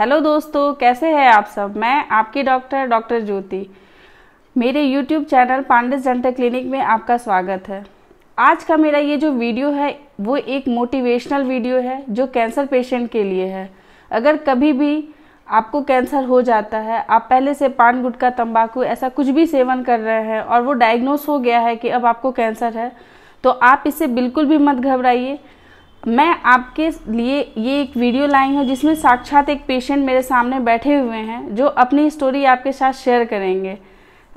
hello दोस्तों कैसे हैं आप सब मैं आपकी डॉक्टर डॉक्टर ज्योति मेरे YouTube channel Pandey dental clinic में आपका स्वागत है आज का मेरा ये जो वीडियो है वो एक मोटिवेशनल वीडियो है जो कैंसर पेशेंट के लिए है अगर कभी भी आपको कैंसर हो जाता है आप पहले से पान गुटखा तंबाकू ऐसा कुछ भी सेवन कर रहे हैं और वो डायग्नोस हो गया है कि अब आपको कैंसर है तो आप इससे बिल्कुल भी मत घबराइए मैं आपके लिए ये एक वीडियो लाई हूँ जिसमें साक्षात एक पेशेंट मेरे सामने बैठे हुए हैं जो अपनी स्टोरी आपके साथ शेयर करेंगे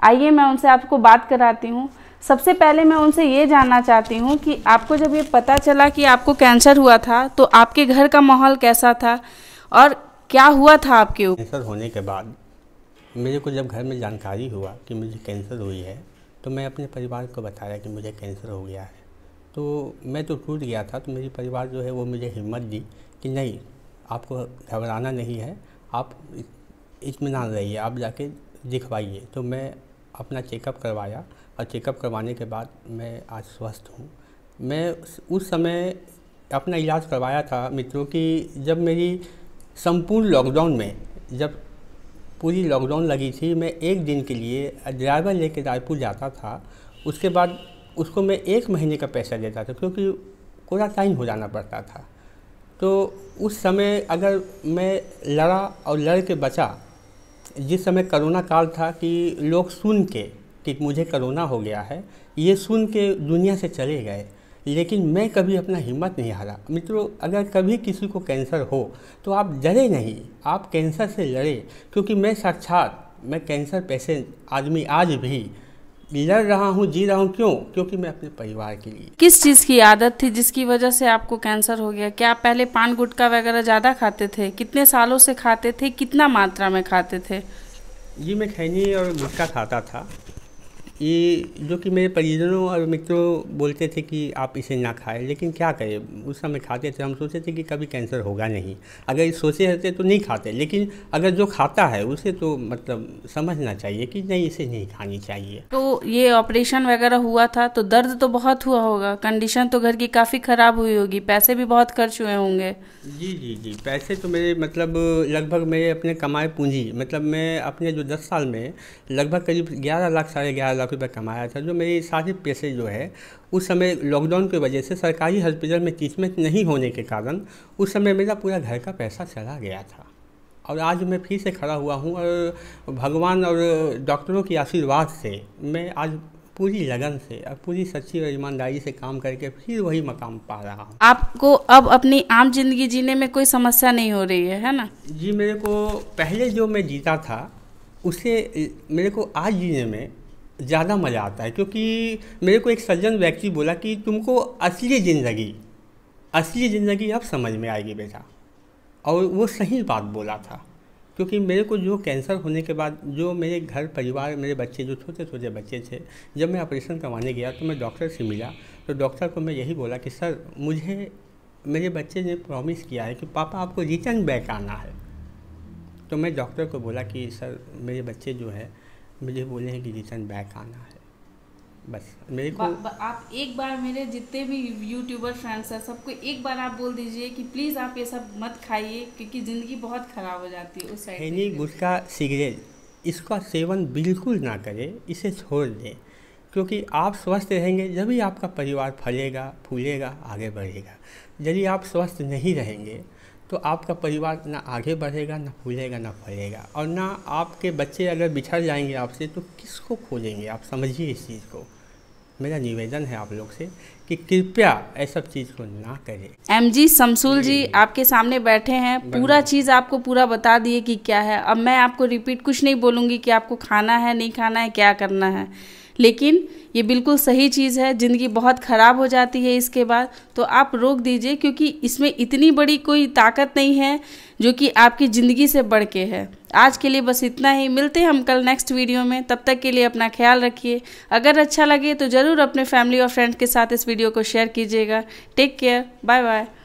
आइए मैं उनसे आपको बात कराती हूँ सबसे पहले मैं उनसे ये जानना चाहती हूँ कि आपको जब ये पता चला कि आपको कैंसर हुआ था तो आपके घर का माहौल कैसा था और क्या हुआ था आपके ऊपर कैंसर होने के बाद मेरे को जब घर में जानकारी हुआ कि मुझे कैंसर हुई है तो मैं अपने परिवार को बताया कि मुझे कैंसर हो गया है तो मैं तो टूट गया था तो मेरे परिवार जो है वो मुझे हिम्मत दी कि नहीं आपको घबराना नहीं है आप इतमान रहिए आप जाके दिखवाइए तो मैं अपना चेकअप करवाया और चेकअप करवाने के बाद मैं आज स्वस्थ हूँ मैं उस समय अपना इलाज करवाया था मित्रों कि जब मेरी संपूर्ण लॉकडाउन में जब पूरी लॉकडाउन लगी थी मैं एक दिन के लिए ड्राइवर लेके रायपुर जाता था उसके बाद उसको मैं एक महीने का पैसा देता था क्योंकि पूरा टाइम हो जाना पड़ता था तो उस समय अगर मैं लड़ा और लड़ के बचा जिस समय करोना काल था कि लोग सुन के कि मुझे करोना हो गया है ये सुन के दुनिया से चले गए लेकिन मैं कभी अपना हिम्मत नहीं हारा मित्रों अगर कभी किसी को कैंसर हो तो आप डरे नहीं आप कैंसर से लड़े क्योंकि मैं साक्षात मैं कैंसर पेशेंट आदमी आज भी लड़ रहा हूँ जी रहा हूँ क्यों क्योंकि मैं अपने परिवार के लिए किस चीज़ की आदत थी जिसकी वजह से आपको कैंसर हो गया क्या आप पहले पान गुटखा वगैरह ज़्यादा खाते थे कितने सालों से खाते थे कितना मात्रा में खाते थे जी मैं खैनी और गुटखा खाता था ये जो कि मेरे परिजनों और मित्रों बोलते थे कि आप इसे ना खाएं लेकिन क्या करें उस समय खाते थे हम सोचे थे कि कभी कैंसर होगा नहीं अगर ये सोचे रहते तो नहीं खाते लेकिन अगर जो खाता है उसे तो मतलब समझना चाहिए कि नहीं इसे नहीं खानी चाहिए तो ये ऑपरेशन वगैरह हुआ था तो दर्द तो बहुत हुआ होगा कंडीशन तो घर की काफ़ी ख़राब हुई होगी पैसे भी बहुत खर्च हुए होंगे जी जी जी पैसे तो मेरे मतलब लगभग मेरे अपने कमाए पूंजी मतलब मैं अपने जो दस साल में लगभग करीब ग्यारह लाख साढ़े ग्यारह लाख लाख रुपये कमाया था जो मेरे सारे पैसे जो है उस समय लॉकडाउन की वजह से सरकारी हॉस्पिटल में ट्रीटमेंट नहीं होने के कारण उस समय मेरा पूरा घर का पैसा चला गया था और आज मैं फिर से खड़ा हुआ हूँ और भगवान और डॉक्टरों के आशीर्वाद से मैं आज पूरी लगन से और पूरी सच्ची और ईमानदारी से काम करके फिर वही मकाम पा रहा हूँ आपको अब अपनी आम जिंदगी जीने में कोई समस्या नहीं हो रही है है ना जी मेरे को पहले जो मैं जीता था उसे मेरे को आज जीने में ज़्यादा मज़ा आता है क्योंकि मेरे को एक सज्जन व्यक्ति बोला कि तुमको असली ज़िंदगी असली ज़िंदगी अब समझ में आएगी बेटा और वो सही बात बोला था क्योंकि मेरे को जो कैंसर होने के बाद जो मेरे घर परिवार मेरे बच्चे जो छोटे छोटे बच्चे थे जब मैं ऑपरेशन करवाने गया तो मैं डॉक्टर से मिला तो डॉक्टर को मैं यही बोला कि सर मुझे मेरे बच्चे ने प्रॉमिस किया है कि पापा आपको रिटर्न बैक आना है तो मैं डॉक्टर को बोला कि सर मेरे बच्चे जो है मुझे बोले हैं कि रिटर्न बैक आना है बस मेरे को बा, बा, आप एक बार मेरे जितने भी यूट्यूबर फ्रेंड्स हैं सबको एक बार आप बोल दीजिए कि प्लीज़ आप ये सब मत खाइए क्योंकि ज़िंदगी बहुत ख़राब हो जाती है उस साइड गुटका गुटखा सिगरेट इसका सेवन बिल्कुल ना करें इसे छोड़ दें क्योंकि आप स्वस्थ रहेंगे जब ही आपका परिवार फलेगा फूलेगा आगे बढ़ेगा यदि आप स्वस्थ नहीं रहेंगे तो आपका परिवार ना आगे बढ़ेगा ना फूलेगा ना फलेगा और ना आपके बच्चे अगर बिछड़ जाएंगे आपसे तो किसको खोजेंगे आप समझिए इस चीज़ को मेरा निवेदन है आप लोग से कि कृपया ऐसा चीज़ को ना करें एम जी शमसूल जी आपके सामने बैठे हैं पूरा चीज़ आपको पूरा बता दिए कि क्या है अब मैं आपको रिपीट कुछ नहीं बोलूँगी कि आपको खाना है नहीं खाना है क्या करना है लेकिन ये बिल्कुल सही चीज़ है ज़िंदगी बहुत ख़राब हो जाती है इसके बाद तो आप रोक दीजिए क्योंकि इसमें इतनी बड़ी कोई ताकत नहीं है जो कि आपकी ज़िंदगी से बढ़ के है आज के लिए बस इतना ही मिलते हैं हम कल नेक्स्ट वीडियो में तब तक के लिए अपना ख्याल रखिए अगर अच्छा लगे तो ज़रूर अपने फैमिली और फ्रेंड के साथ इस वीडियो को शेयर कीजिएगा टेक केयर बाय बाय